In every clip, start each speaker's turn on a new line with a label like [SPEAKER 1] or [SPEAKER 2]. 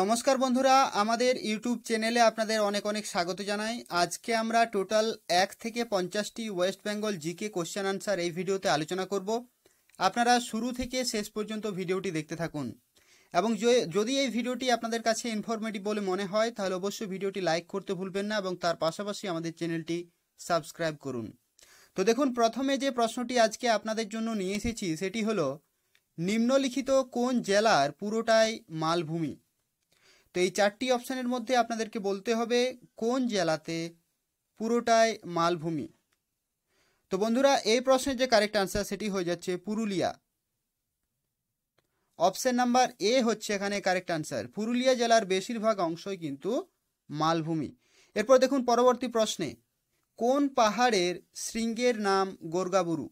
[SPEAKER 1] নমস্কার বন্ধুরা আমাদের ইউটিউব চ্যানেলে আপনাদের অনেক অনেক স্বাগত জানাই আজকে আমরা টোটাল এক থেকে পঞ্চাশটি West Bengal GK question answer এই ভিডিওতে আলোচনা করব আপনারা শুরু থেকে শেষ পর্যন্ত ভিডিওটি দেখতে থাকুন এবং যদি এই ভিডিওটি আপনাদের কাছে ইনফরমেটিভ বলে মনে হয় তাহলে অবশ্যই ভিডিওটি লাইক করতে ভুলবেন না এবং তার পাশাপাশি আমাদের চ্যানেলটি সাবস্ক্রাইব করুন তো দেখুন প্রথমে যে প্রশ্নটি আজকে আপনাদের জন্য নিয়ে এসেছি সেটি হলো নিম্নলিখিত কোন জেলার পুরোটাই মালভূমি তো এই চারটি অপশানের মধ্যে আপনাদেরকে বলতে হবে কোন জেলাতে পুরোটাই মালভূমি তো বন্ধুরা এই প্রশ্নের যে কারেক্ট আনসার সেটি হয়ে যাচ্ছে পুরুলিয়া অপশন নাম্বার এ হচ্ছে এখানে কারেক্ট আনসার পুরুলিয়া জেলার বেশিরভাগ অংশই কিন্তু মালভূমি এরপর দেখুন পরবর্তী প্রশ্নে কোন পাহাড়ের শৃঙ্গের নাম গোর্গাবুরু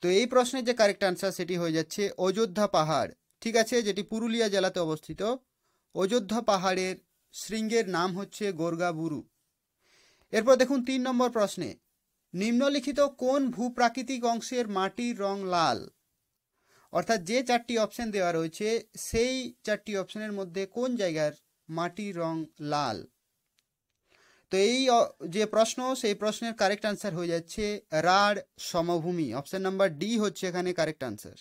[SPEAKER 1] তো এই প্রশ্নের যে কারেক্ট আনসার সেটি হয়ে যাচ্ছে অযোধ্যা পাহাড় ঠিক আছে যেটি পুরুলিয়া জেলাতে অবস্থিত অযোধ্যা পাহাড়ের শৃঙ্গের নাম হচ্ছে গোর্গাবুরু এরপর দেখুন তিন নম্বর প্রশ্নে নিম্নলিখিত কোন ভূপ্রাকৃতিক অংশের মাটির রং লাল অর্থাৎ যে চারটি অপশন দেওয়া রয়েছে সেই চারটি অপশনের মধ্যে কোন জায়গার মাটির রং লাল তো এই যে প্রশ্ন সেই প্রশ্নের কারেক্ট আনসার হয়ে যাচ্ছে রাঢ় সমভূমি অপশন নাম্বার ডি হচ্ছে এখানে কারেক্ট আনসার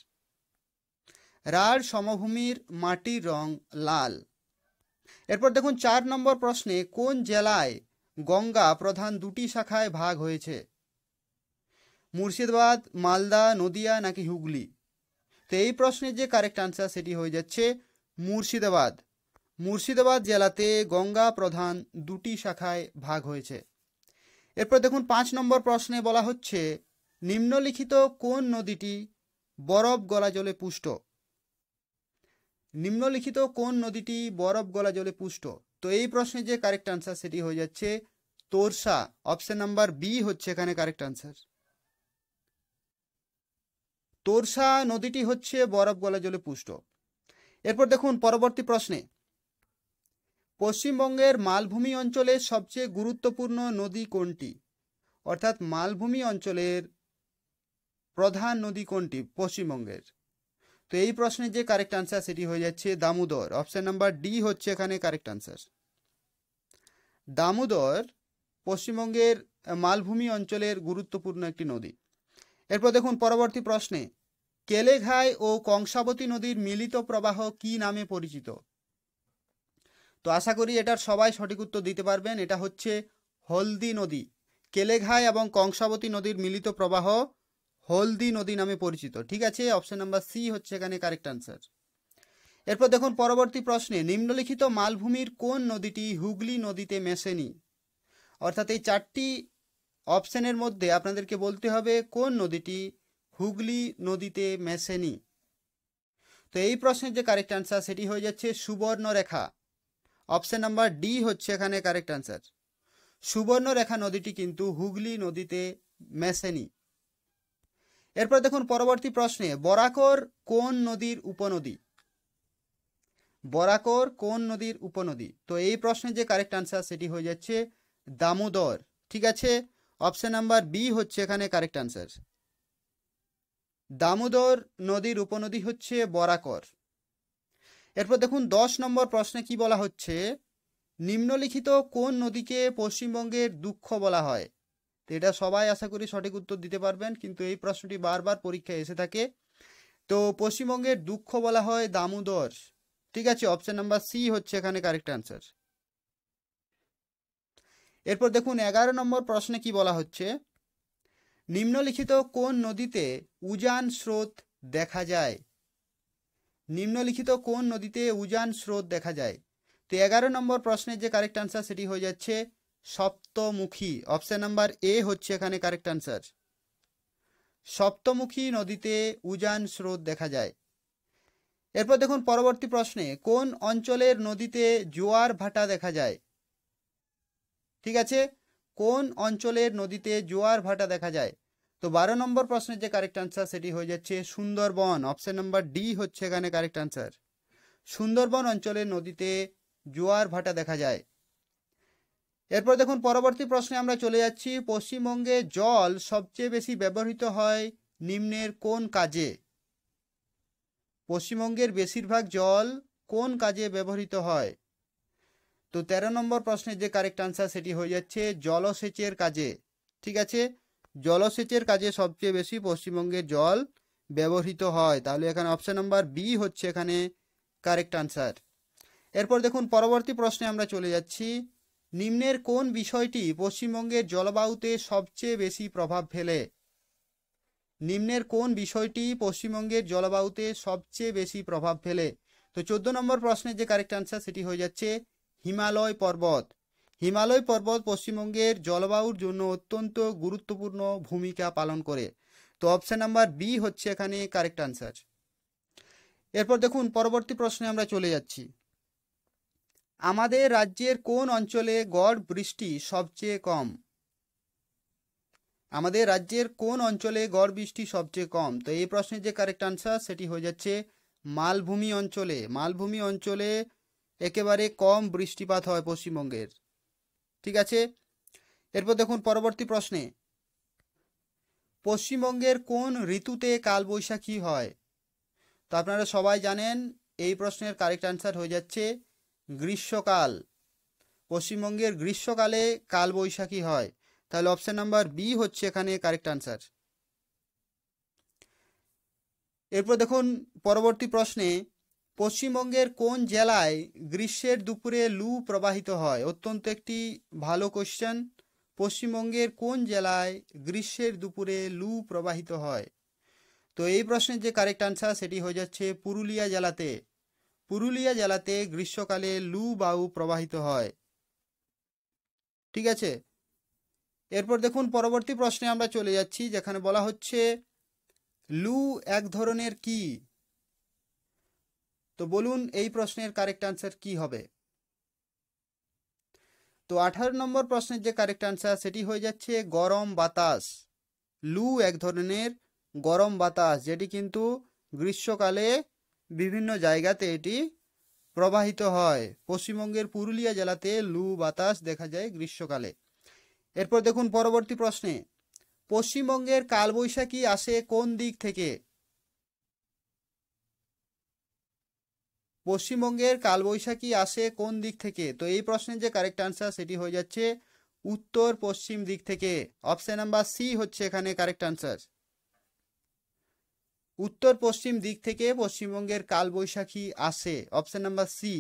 [SPEAKER 1] রাঢ় সমভূমির মাটির রং লাল এরপর দেখুন চার নম্বর প্রশ্নে কোন জেলায় গঙ্গা প্রধান দুটি শাখায় ভাগ হয়েছে মুর্শিদাবাদ মালদা নদিয়া নাকি হুগলি তো এই প্রশ্নের যে কারেক্ট আনসার সেটি হয়ে যাচ্ছে মুর্শিদাবাদ মুর্শিদাবাদ জেলাতে গঙ্গা প্রধান দুটি শাখায় ভাগ হয়েছে এরপর দেখুন পাঁচ নম্বর প্রশ্নে বলা হচ্ছে নিম্নলিখিত কোন নদীটি বরফ গলা জলে পুষ্ট নিম্নলিখিত কোন নদীটি বরফ গলা জলে পুষ্ট তো এই প্রশ্নে যে কারেক্ট আনসার সেটি হয়ে যাচ্ছে তোরসা অপশন নাম্বার বি হচ্ছে এখানে কারেক্ট আনসার তোরসা নদীটি হচ্ছে বরফ গলা জলে পুষ্ট এরপর দেখুন পরবর্তী প্রশ্নে পশ্চিমবঙ্গের মালভূমি অঞ্চলের সবচেয়ে গুরুত্বপূর্ণ নদী কোনটি অর্থাৎ মালভূমি অঞ্চলের প্রধান নদী কোনটি পশ্চিমবঙ্গের তো এই প্রশ্নের যে কারেক্ট আনসার সেটি হয়ে যাচ্ছে দামোদর অপশান নাম্বার ডি হচ্ছে এখানে কারেক্ট আনসার দামোদর পশ্চিমবঙ্গের মালভূমি অঞ্চলের গুরুত্বপূর্ণ একটি নদী এরপর দেখুন পরবর্তী প্রশ্নে কেলেঘাই ও কংসাবতী নদীর মিলিত প্রবাহ কি নামে পরিচিত তো আশা করি এটার সবাই সঠিক উত্তর দিতে পারবেন এটা হচ্ছে হলদি নদী কেলেঘাই এবং কংসাবতী নদীর মিলিত প্রবাহ হলদি নদী নামে পরিচিত ঠিক আছে অপশন নাম্বার সি হচ্ছে এখানে কারেক্ট আনসার এরপর দেখুন পরবর্তী প্রশ্নে নিম্নলিখিত মালভূমির কোন নদীটি হুগলি নদীতে মেশেনি অর্থাৎ এই চারটি অপশনের মধ্যে আপনাদেরকে বলতে হবে কোন নদীটি হুগলি নদীতে মেশেনি তো এই প্রশ্নের যে কারেক্ট আনসার সেটি হয়ে যাচ্ছে সুবর্ণরেখা অপশন নাম্বার ডি হচ্ছে এখানে কারেক্ট আনসার সুবর্ণরেখা নদীটি কিন্তু হুগলি নদীতে মেশেনি এরপর দেখুন পরবর্তী প্রশ্নে বরাকর কোন নদীর উপনদী বরাকর কোন নদীর উপনদী তো এই প্রশ্নে যে কারেক্ট আনসার সেটি হয়ে যাচ্ছে দামোদর ঠিক আছে অপশন নাম্বার বি হচ্ছে এখানে কারেক্ট আনসার দামোদর নদীর উপনদী হচ্ছে বরাকর এরপর দেখুন দশ নম্বর প্রশ্নে কি বলা হচ্ছে নিম্নলিখিত কোন নদীকে পশ্চিমবঙ্গের দুঃখ বলা হয় তো এটা সবাই আশা করি সঠিক উত্তর দিতে পারবেন কিন্তু এই প্রশ্নটি বারবার পরীক্ষায় এসে থাকে তো পশ্চিমবঙ্গের দুঃখ বলা হয় দামোদর ঠিক আছে অপশন নাম্বার সি হচ্ছে এখানে কারেক্ট অ্যান্সার এরপর দেখুন এগারো নম্বর প্রশ্নে কি বলা হচ্ছে নিম্নলিখিত কোন নদীতে উজান স্রোত দেখা যায় নিম্নলিখিত কোন নদীতে উজান স্রোত দেখা যায় তো এগারো নম্বর প্রশ্নের যে কারেক্ট অ্যান্সার সেটি হয়ে যাচ্ছে সপ্তমুখী অপশান নাম্বার এ হচ্ছে এখানে কারেক্ট আনসার সপ্তমুখী নদীতে উজান স্রোত দেখা যায় এরপর দেখুন পরবর্তী প্রশ্নে কোন অঞ্চলের নদীতে জোয়ার ভাটা দেখা যায় ঠিক আছে কোন অঞ্চলের নদীতে জোয়ার ভাটা দেখা যায় তো বারো নম্বর প্রশ্নের যে কারেক্ট আনসার সেটি হয়ে যাচ্ছে সুন্দরবন অপশান নাম্বার ডি হচ্ছে এখানে কারেক্ট আনসার সুন্দরবন অঞ্চলের নদীতে জোয়ার ভাটা দেখা যায় এরপর দেখুন পরবর্তী প্রশ্নে আমরা চলে যাচ্ছি পশ্চিমবঙ্গে জল সবচেয়ে বেশি ব্যবহৃত হয় নিম্নের কোন কাজে পশ্চিমবঙ্গের বেশিরভাগ জল কোন কাজে ব্যবহৃত হয় তো ১৩ নম্বর প্রশ্নের যে কারেক্ট আনসার সেটি হয়ে যাচ্ছে জলসেচের কাজে ঠিক আছে জলসেচের কাজে সবচেয়ে বেশি পশ্চিমবঙ্গের জল ব্যবহৃত হয় তাহলে এখানে অপশন নাম্বার বি হচ্ছে এখানে কারেক্ট আনসার এরপর দেখুন পরবর্তী প্রশ্নে আমরা চলে যাচ্ছি নিম্নের কোন বিষয়টি পশ্চিমবঙ্গের জলবায়ুতে সবচেয়ে বেশি প্রভাব ফেলে নিম্নের কোন বিষয়টি পশ্চিমবঙ্গের জলবায়ুতে সবচেয়ে বেশি প্রভাব ফেলে তো চোদ্দ নম্বর প্রশ্নের যে কারেক্ট আনসার সেটি হয়ে যাচ্ছে হিমালয় পর্বত হিমালয় পর্বত পশ্চিমবঙ্গের জলবায়ুর জন্য অত্যন্ত গুরুত্বপূর্ণ ভূমিকা পালন করে তো অপশান নাম্বার বি হচ্ছে এখানে কারেক্ট আনসার এরপর দেখুন পরবর্তী প্রশ্নে আমরা চলে যাচ্ছি আমাদের রাজ্যের কোন অঞ্চলে গড় বৃষ্টি সবচেয়ে কম আমাদের রাজ্যের কোন অঞ্চলে গড় বৃষ্টি সবচেয়ে কম তো এই প্রশ্নের যে কারেক্ট আনসার সেটি হয়ে যাচ্ছে মালভূমি অঞ্চলে মালভূমি অঞ্চলে একেবারে কম বৃষ্টিপাত হয় পশ্চিমবঙ্গের ঠিক আছে এরপর দেখুন পরবর্তী প্রশ্নে পশ্চিমবঙ্গের কোন ঋতুতে কালবৈশাখী হয় তো আপনারা সবাই জানেন এই প্রশ্নের কারেক্ট আনসার হয়ে যাচ্ছে গ্রীষ্মকাল পশ্চিমবঙ্গের গ্রীষ্মকালে কালবৈশাখী হয় তাহলে অপশান নাম্বার বি হচ্ছে এখানে কারেক্ট আনসার এরপর দেখুন পরবর্তী প্রশ্নে পশ্চিমবঙ্গের কোন জেলায় গ্রীষ্মের দুপুরে লু প্রবাহিত হয় অত্যন্ত একটি ভালো কোশ্চেন পশ্চিমবঙ্গের কোন জেলায় গ্রীষ্মের দুপুরে লু প্রবাহিত হয় তো এই প্রশ্নের যে কারেক্ট আনসার সেটি হয়ে যাচ্ছে পুরুলিয়া জেলাতে পুরুলিয়া জেলাতে গ্রীষ্মকালে লু বায়ু প্রবাহিত হয় ঠিক আছে এরপর দেখুন পরবর্তী প্রশ্নে আমরা চলে যাচ্ছি যেখানে বলা হচ্ছে লু এক ধরনের কি তো বলুন এই প্রশ্নের কারেক্ট আনসার কি হবে তো আঠারো নম্বর প্রশ্নের যে কারেক্ট আনসার সেটি হয়ে যাচ্ছে গরম বাতাস লু এক ধরনের গরম বাতাস যেটি কিন্তু গ্রীষ্মকালে বিভিন্ন জায়গাতে এটি প্রবাহিত হয় পশ্চিমবঙ্গের পুরুলিয়া জেলাতে লু বাতাস দেখা যায় গ্রীষ্মকালে এরপর দেখুন পরবর্তী প্রশ্নে পশ্চিমবঙ্গের কালবৈশাখী আসে কোন দিক থেকে পশ্চিমবঙ্গের কালবৈশাখী আসে কোন দিক থেকে তো এই প্রশ্নের যে কারেক্ট আনসার সেটি হয়ে যাচ্ছে উত্তর পশ্চিম দিক থেকে অপশন নাম্বার সি হচ্ছে এখানে কারেক্ট আনসার উত্তর পশ্চিম দিক থেকে পশ্চিমবঙ্গের কালবৈশাখী আসে অপশন নাম্বার সি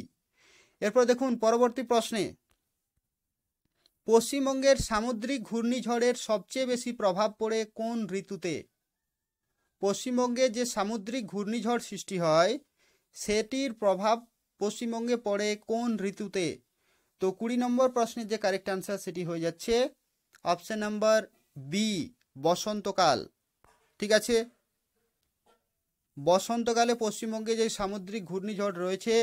[SPEAKER 1] এরপর দেখুন পরবর্তী প্রশ্নে পশ্চিমবঙ্গের সামুদ্রিক ঘূর্ণিঝড়ের সবচেয়ে বেশি প্রভাব পড়ে কোন ঋতুতে পশ্চিমবঙ্গে যে সামুদ্রিক ঘূর্ণিঝড় সৃষ্টি হয় সেটির প্রভাব পশ্চিমবঙ্গে পড়ে কোন ঋতুতে তো কুড়ি নম্বর প্রশ্নের যে কারেক্ট আনসার সেটি হয়ে যাচ্ছে অপশন নাম্বার বি বসন্তকাল ঠিক আছে বসন্তকালে পশ্চিমবঙ্গে যে সামুদ্রিক ঘূর্ণিঝড় রয়েছে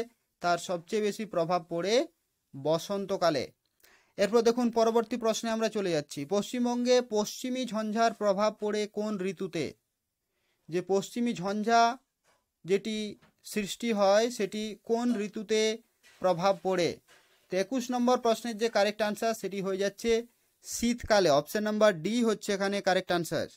[SPEAKER 1] তার সবচেয়ে বেশি প্রভাব পড়ে বসন্তকালে এরপর দেখুন পরবর্তী প্রশ্নে আমরা চলে যাচ্ছি পশ্চিমবঙ্গে পশ্চিমী ঝঞ্ঝার প্রভাব পড়ে কোন ঋতুতে যে পশ্চিমী ঝঞ্ঝা যেটি সৃষ্টি হয় সেটি কোন ঋতুতে প্রভাব পড়ে তো একুশ নম্বর প্রশ্নের যে কারেক্ট আনসার সেটি হয়ে যাচ্ছে শীতকালে অপশান নাম্বার ডি হচ্ছে এখানে কারেক্ট আনসার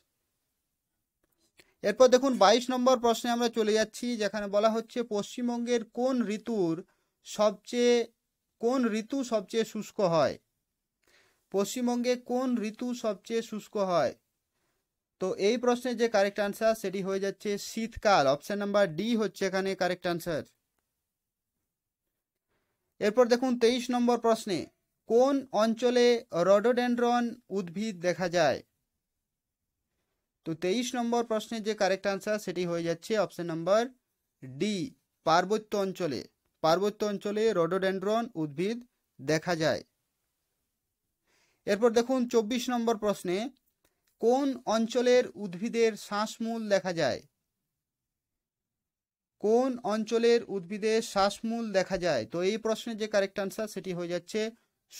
[SPEAKER 1] এরপর দেখুন ২২ নম্বর প্রশ্নে আমরা চলে যাচ্ছি যেখানে বলা হচ্ছে পশ্চিমবঙ্গের কোন ঋতুর সবচেয়ে কোন ঋতু সবচেয়ে শুষ্ক হয় পশ্চিমবঙ্গে কোন ঋতু সবচেয়ে শুষ্ক হয় তো এই প্রশ্নের যে কারেক্ট আনসার সেটি হয়ে যাচ্ছে শীতকাল অপশান নাম্বার ডি হচ্ছে এখানে কারেক্ট আনসার এরপর দেখুন তেইশ নম্বর প্রশ্নে কোন অঞ্চলে রডোডেন্ড্রন উদ্ভিদ দেখা যায় তো তেইশ নম্বর প্রশ্নের যে কারেক্ট আনসার সেটি হয়ে যাচ্ছে অপশন নম্বর ডি পার্বত্য অঞ্চলে পার্বত্য অঞ্চলে রডোডেন্ড্রন উদ্ভিদ দেখা যায় এরপর দেখুন ২৪ নম্বর প্রশ্নে কোন অঞ্চলের উদ্ভিদের শ্বাসমূল দেখা যায় কোন অঞ্চলের উদ্ভিদের শ্বাসমূল দেখা যায় তো এই প্রশ্নের যে কারেক্ট আনসার সেটি হয়ে যাচ্ছে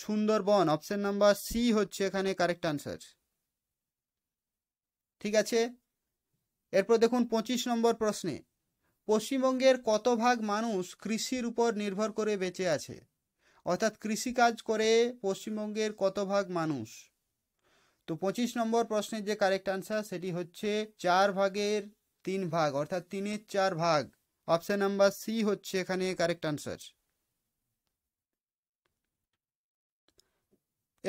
[SPEAKER 1] সুন্দরবন অপশন নাম্বার সি হচ্ছে এখানে কারেক্ট আনসার ঠিক আছে এরপর দেখুন পঁচিশ নম্বর প্রশ্নে পশ্চিমবঙ্গের কত ভাগ মানুষ কৃষির উপর নির্ভর করে বেঁচে আছে অর্থাৎ কৃষিকাজ করে পশ্চিমবঙ্গের কত ভাগ মানুষ তো পঁচিশ নম্বর প্রশ্নের যে কারেক্ট আনসার সেটি হচ্ছে চার ভাগের তিন ভাগ অর্থাৎ তিনের চার ভাগ অপশান নাম্বার সি হচ্ছে এখানে কারেক্ট আনসার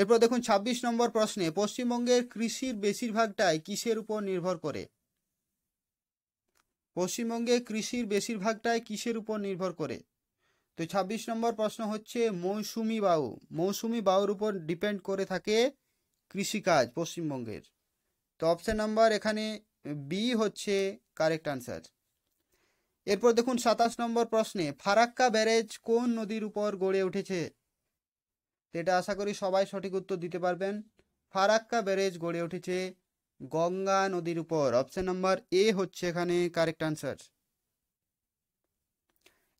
[SPEAKER 1] এরপর দেখুন ২৬ নম্বর প্রশ্নে পশ্চিমবঙ্গের কৃষির বেশিরভাগটাই কিসের উপর নির্ভর করে পশ্চিমবঙ্গে কৃষির বেশিরভাগটাই কিসের উপর নির্ভর করে তো ২৬ নম্বর প্রশ্ন হচ্ছে মৌসুমি বায়ু মৌসুমি বায়ুর উপর ডিপেন্ড করে থাকে কৃষিকাজ পশ্চিমবঙ্গের তো অপশান নম্বর এখানে বি হচ্ছে কারেক্ট আনসার এরপর দেখুন সাতাশ নম্বর প্রশ্নে ফারাক্কা ব্যারেজ কোন নদীর উপর গড়ে উঠেছে এটা আশা করি সবাই সঠিক উত্তর দিতে পারবেন ফারাক্কা ব্যারেজ গড়ে উঠেছে গঙ্গা নদীর উপর অপশন নাম্বার এ হচ্ছে এখানে কারেক্ট আনসার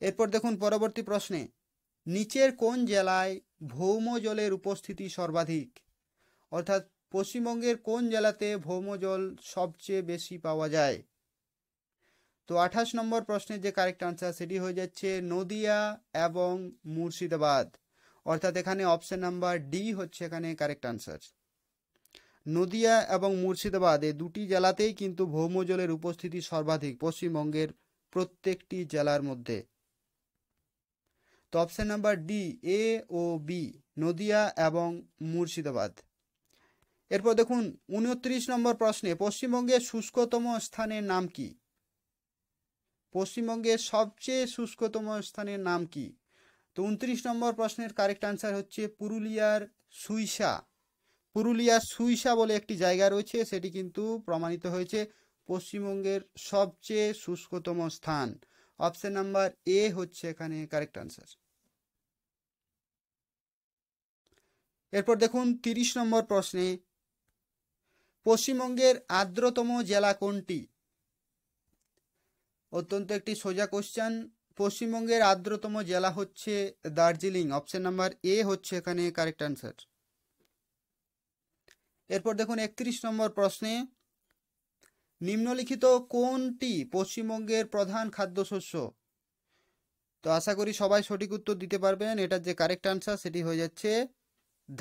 [SPEAKER 1] এরপর দেখুন পরবর্তী প্রশ্নে নিচের কোন জেলায় ভৌম জলের উপস্থিতি সর্বাধিক অর্থাৎ পশ্চিমবঙ্গের কোন জেলাতে ভৌম জল সবচেয়ে বেশি পাওয়া যায় তো আঠাশ নম্বর প্রশ্নের যে কারেক্ট আনসার সেটি হয়ে যাচ্ছে নদিয়া এবং মুর্শিদাবাদ অর্থাৎ এখানে অপশন নাম্বার ডি হচ্ছে এখানে কারেক্ট আনসার নদিয়া এবং মুর্শিদাবাদ এ দুটি জেলাতেই কিন্তু ভৌমজলের উপস্থিতি সর্বাধিক পশ্চিমবঙ্গের প্রত্যেকটি জেলার মধ্যে তো অপশন নাম্বার ডি এ ও বি নদিয়া এবং মুর্শিদাবাদ এরপর দেখুন উনত্রিশ নম্বর প্রশ্নে পশ্চিমবঙ্গের শুষ্কতম স্থানের নাম কি পশ্চিমবঙ্গের সবচেয়ে শুষ্কতম স্থানের নাম কি তো উনত্রিশ নম্বর প্রশ্নের কারেক্ট আনসার হচ্ছে পুরুলিয়ার সুইসা পুরুলিয়ার সুইসা বলে একটি জায়গা রয়েছে সেটি কিন্তু প্রমাণিত হয়েছে পশ্চিমবঙ্গের সবচেয়ে শুষ্কতম স্থান অপশন নাম্বার এ হচ্ছে এখানে কারেক্ট আনসার এরপর দেখুন ৩০ নম্বর প্রশ্নে পশ্চিমবঙ্গের আর্দ্রতম জেলা কোনটি অত্যন্ত একটি সোজা কোশ্চান পশ্চিমবঙ্গের আর্দ্রতম জেলা হচ্ছে দার্জিলিং অপশন নাম্বার এ হচ্ছে এখানে কারেক্ট অ্যান্সার এরপর দেখুন একত্রিশ নম্বর প্রশ্নে নিম্নলিখিত কোনটি পশ্চিমবঙ্গের প্রধান খাদ্যশস্য তো আশা করি সবাই সঠিক উত্তর দিতে পারবেন এটার যে কারেক্ট অ্যান্সার সেটি হয়ে যাচ্ছে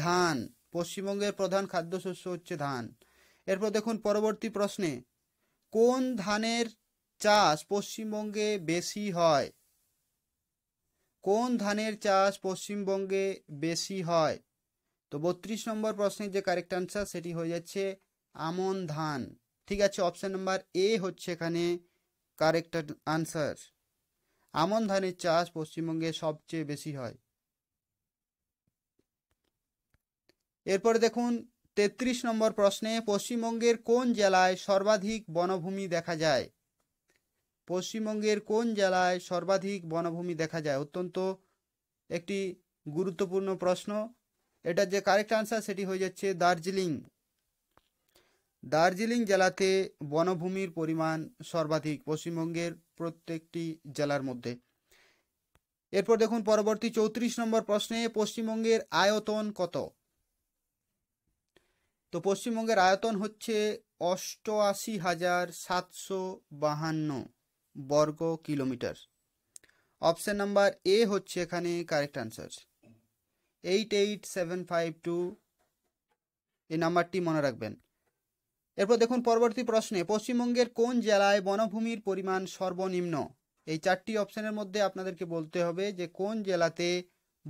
[SPEAKER 1] ধান পশ্চিমবঙ্গের প্রধান খাদ্যশস্য হচ্ছে ধান এরপর দেখুন পরবর্তী প্রশ্নে কোন ধানের চাষ পশ্চিমবঙ্গে বেশি হয় কোন ধানের চাষ পশ্চিমবঙ্গে বেশি হয় তো বত্রিশ নম্বর প্রশ্নের যে কারেক্ট আনসার সেটি হয়ে যাচ্ছে আমন ধান ঠিক আছে অপশান নাম্বার এ হচ্ছে এখানে কারেক্ট আনসার আমন ধানের চাষ পশ্চিমবঙ্গে সবচেয়ে বেশি হয় এরপরে দেখুন ৩৩ নম্বর প্রশ্নে পশ্চিমবঙ্গের কোন জেলায় সর্বাধিক বনভূমি দেখা যায় পশ্চিমবঙ্গের কোন জেলায় সর্বাধিক বনভূমি দেখা যায় অত্যন্ত একটি গুরুত্বপূর্ণ প্রশ্ন এটা যে কারেক্ট আনসার সেটি হয়ে যাচ্ছে দার্জিলিং দার্জিলিং জেলাতে বনভূমির পরিমাণ সর্বাধিক পশ্চিমবঙ্গের প্রত্যেকটি জেলার মধ্যে এরপর দেখুন পরবর্তী চৌত্রিশ নম্বর প্রশ্নে পশ্চিমবঙ্গের আয়তন কত তো পশ্চিমবঙ্গের আয়তন হচ্ছে অষ্টআশি হাজার সাতশো বাহান্ন বর্গ কিলোমিটার অপশান নাম্বার এ হচ্ছে এখানে correct answer eight eight seven five two এই নাম্বারটি মনে রাখবেন এরপর দেখুন পরবর্তী প্রশ্নে পশ্চিমবঙ্গের কোন জেলায় বনভূমির পরিমাণ সর্বনিম্ন এই চারটি অপশানের মধ্যে আপনাদেরকে বলতে হবে যে কোন জেলাতে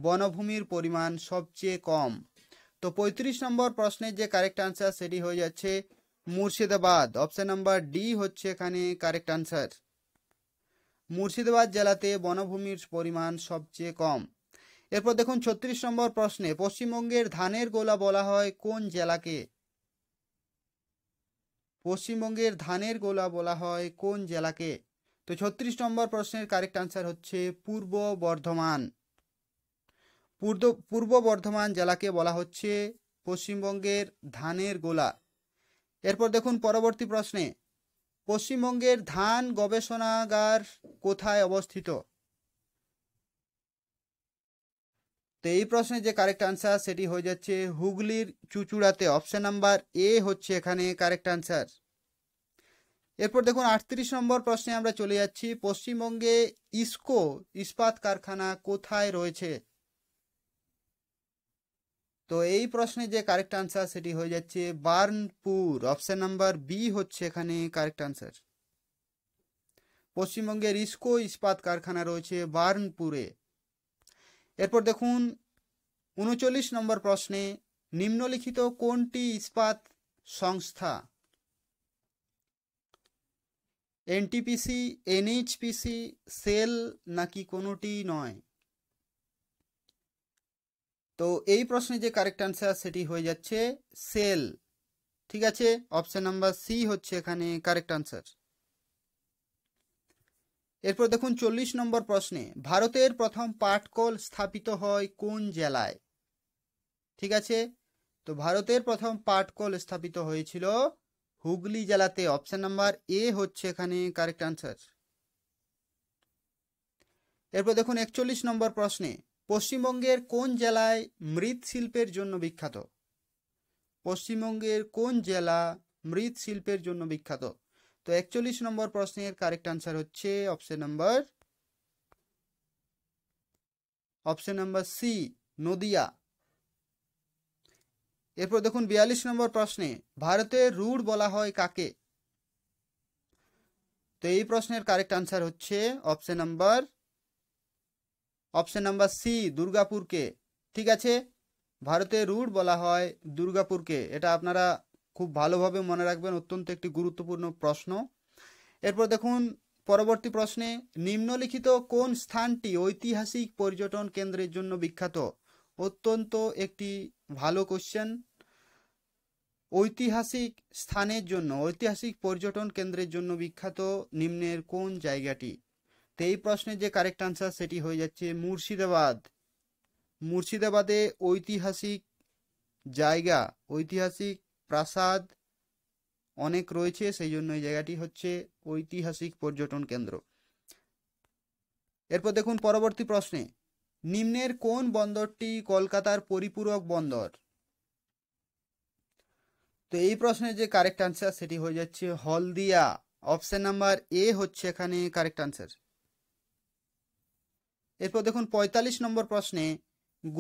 [SPEAKER 1] বনভূমির পরিমাণ সবচেয়ে কম তো ৩৫ নম্বর প্রশ্নের যে কারেক্ট আনসার সেটি হয়ে যাচ্ছে মুর্শিদাবাদ অপশান নাম্বার ডি হচ্ছে এখানে কারেক্ট আনসার মুর্শিদাবাদ জেলাতে বনভূমির পরিমাণ সবচেয়ে কম এরপর দেখুন ছত্রিশ নম্বর প্রশ্নে পশ্চিমবঙ্গের ধানের গোলা বলা হয় কোন জেলাকে পশ্চিমবঙ্গের ধানের গোলা বলা হয় কোন জেলাকে তো ছত্রিশ নম্বর প্রশ্নের কারেক্ট আনসার হচ্ছে পূর্ব বর্ধমান পূর্ব পূর্ব বর্ধমান জেলাকে বলা হচ্ছে পশ্চিমবঙ্গের ধানের গোলা এরপর দেখুন পরবর্তী প্রশ্নে পশ্চিমবঙ্গের ধান গবেষণাগার কোথায় অবস্থিত তো এই প্রশ্নের যে কারেক্ট আনসার সেটি হয়ে যাচ্ছে হুগলির চুচুড়াতে অপশন নাম্বার এ হচ্ছে এখানে কারেক্ট আনসার এরপর দেখুন আটত্রিশ নম্বর প্রশ্নে আমরা চলে যাচ্ছি পশ্চিমবঙ্গে ইস্কো ইস্পাত কারখানা কোথায় রয়েছে তো এই প্রশ্নে যে কারেক্ট আনসার সেটি হয়ে যাচ্ছে বার্নপুর অপশন নাম্বার বি হচ্ছে এখানে কারেক্ট আনসার পশ্চিমবঙ্গের ইস্কো ইস্পাত কারখানা রয়েছে বার্নপুরে এরপর দেখুন উনচল্লিশ নম্বর প্রশ্নে নিম্নলিখিত কোনটি ইস্পাত সংস্থা এনটিপিসি এনএইচপিসি সেল নাকি কোনোটি নয় তো এই প্রশ্নে যে কারেক্ট অ্যান্সার সেটি হয়ে যাচ্ছে সেল ঠিক আছে অপশন নাম্বার সি হচ্ছে এখানে কারেক্ট অ্যান্সার এরপর দেখুন চল্লিশ নম্বর প্রশ্নে ভারতের প্রথম পাটকল স্থাপিত হয় কোন জেলায় ঠিক আছে তো ভারতের প্রথম পাটকল স্থাপিত হয়েছিল হুগলি জেলাতে অপশন নাম্বার এ হচ্ছে এখানে কারেক্ট অ্যান্সার এরপর দেখুন একচল্লিশ নম্বর প্রশ্নে পশ্চিমবঙ্গের কোন জেলায় মৃৎশিল্পের জন্য বিখ্যাত পশ্চিমবঙ্গের কোন জেলা মৃৎশিল্পের জন্য বিখ্যাত তো একচল্লিশ নম্বর প্রশ্নের কারেক্ট আনসার হচ্ছে option number option number C Nadia এরপর দেখুন বিয়াল্লিশ নম্বর প্রশ্নে ভারতে রুড বলা হয় কাকে তো এই প্রশ্নের কারেক্ট আনসার হচ্ছে option number option number C দুর্গাপুরকে ঠিক আছে ভারতের রুট বলা হয় দুর্গাপুরকে এটা আপনারা খুব ভালোভাবে মনে রাখবেন অত্যন্ত একটি গুরুত্বপূর্ণ প্রশ্ন এরপর দেখুন পরবর্তী প্রশ্নে নিম্নলিখিত কোন স্থানটি ঐতিহাসিক পর্যটন কেন্দ্রের জন্য বিখ্যাত অত্যন্ত একটি ভালো কোশ্চেন ঐতিহাসিক স্থানের জন্য ঐতিহাসিক পর্যটন কেন্দ্রের জন্য বিখ্যাত নিম্নের কোন জায়গাটি তো এই প্রশ্নের যে কারেক্ট আনসার সেটি হয়ে যাচ্ছে মুর্শিদাবাদ মুর্শিদাবাদে ঐতিহাসিক জায়গা ঐতিহাসিক প্রাসাদ অনেক রয়েছে সেই জন্য এই জায়গাটি হচ্ছে ঐতিহাসিক পর্যটন কেন্দ্র এরপর দেখুন পরবর্তী প্রশ্নে নিম্নের কোন বন্দরটি কলকাতার পরিপূরক বন্দর তো এই প্রশ্নের যে কারেক্ট আনসার সেটি হয়ে যাচ্ছে হলদিয়া অপশন নাম্বার এ হচ্ছে এখানে কারেক্ট আনসার এরপর দেখুন ৪৫ নম্বর প্রশ্নে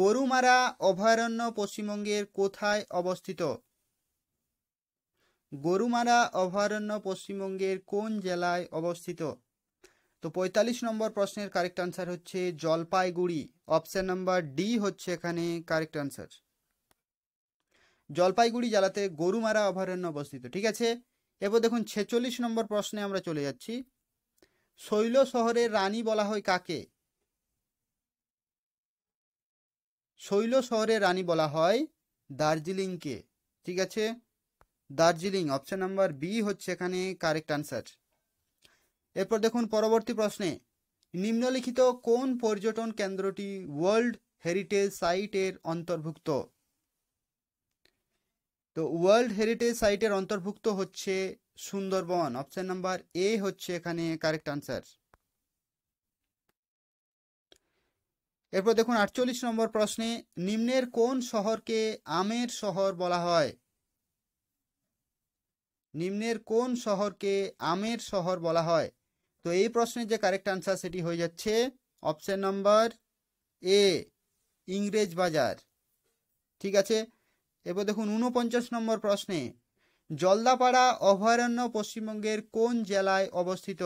[SPEAKER 1] গরুমারা অভয়ারণ্য পশ্চিমবঙ্গের কোথায় অবস্থিত গরুমারা অভয়ারণ্য পশ্চিমবঙ্গের কোন জেলায় অবস্থিত তো ৪৫ নম্বর প্রশ্নের কারেক্ট আনসার হচ্ছে জলপাইগুড়ি অপশান নাম্বার ডি হচ্ছে এখানে কারেক্ট আনসার জলপাইগুড়ি জেলাতে গরুমারা অভয়ারণ্য অবস্থিত ঠিক আছে এরপর দেখুন ছেচল্লিশ নম্বর প্রশ্নে আমরা চলে যাচ্ছি শৈল শহরের রানী বলা হয় কাকে শৈল শহরে রানী বলা হয় দার্জিলিংকে ঠিক আছে দার্জিলিং অপশন নাম্বার বি হচ্ছে এখানে কারেক্ট আনসার এরপর দেখুন পরবর্তী প্রশ্নে নিম্নলিখিত কোন পর্যটন কেন্দ্রটি ওয়ার্ল্ড হেরিটেজ সাইটের অন্তর্ভুক্ত তো ওয়ার্ল্ড হেরিটেজ সাইটের অন্তর্ভুক্ত হচ্ছে সুন্দরবন অপশন নাম্বার এ হচ্ছে এখানে কারেক্ট আনসার এরপর দেখুন আটচল্লিশ নম্বর প্রশ্নে নিম্নের কোন শহরকে আমের শহর বলা হয় নিম্নের কোন শহরকে আমের শহর বলা হয় তো এই প্রশ্নের যে কারেক্ট আনসার সেটি হয়ে যাচ্ছে অপশন নম্বর এ ইংরেজ বাজার ঠিক আছে এরপর দেখুন উনপঞ্চাশ নম্বর প্রশ্নে জলদাপাড়া অভয়ারণ্য পশ্চিমবঙ্গের কোন জেলায় অবস্থিত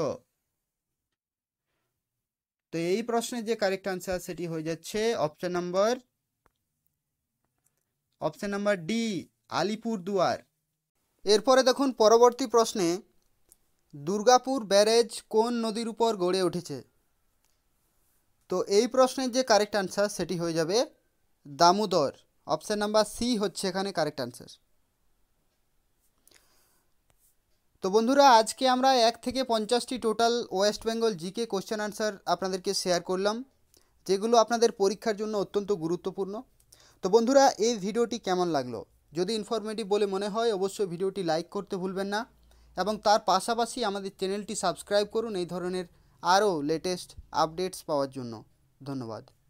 [SPEAKER 1] তো এই প্রশ্নের যে কারেক্ট আনসার সেটি হয়ে যাচ্ছে option number option number D Alipurduar এরপরে দেখুন পরবর্তী প্রশ্নে দুর্গাপুর ব্যারেজ কোন নদীর উপর গড়ে উঠেছে তো এই প্রশ্নের যে কারেক্ট আনসার সেটি হয়ে যাবে দামোদর অপশান নাম্বার সি হচ্ছে এখানে কারেক্ট আনসার তো বন্ধুরা আজকে আমরা এক থেকে পঞ্চাশটি total West Bengal GK question answer আপনাদেরকে শেয়ার করলাম যেগুলো আপনাদের পরীক্ষার জন্য অত্যন্ত গুরুত্বপূর্ণ তো বন্ধুরা এই ভিডিওটি কেমন লাগলো যদি ইনফরমেটিভ বলে মনে হয় অবশ্যই ভিডিওটি লাইক করতে ভুলবেন না এবং তার পাশাপাশি আমাদের চ্যানেলটি সাবস্ক্রাইব করুন এই ধরনের আরও লেটেস্ট আপডেটস পাওয়ার জন্য ধন্যবাদ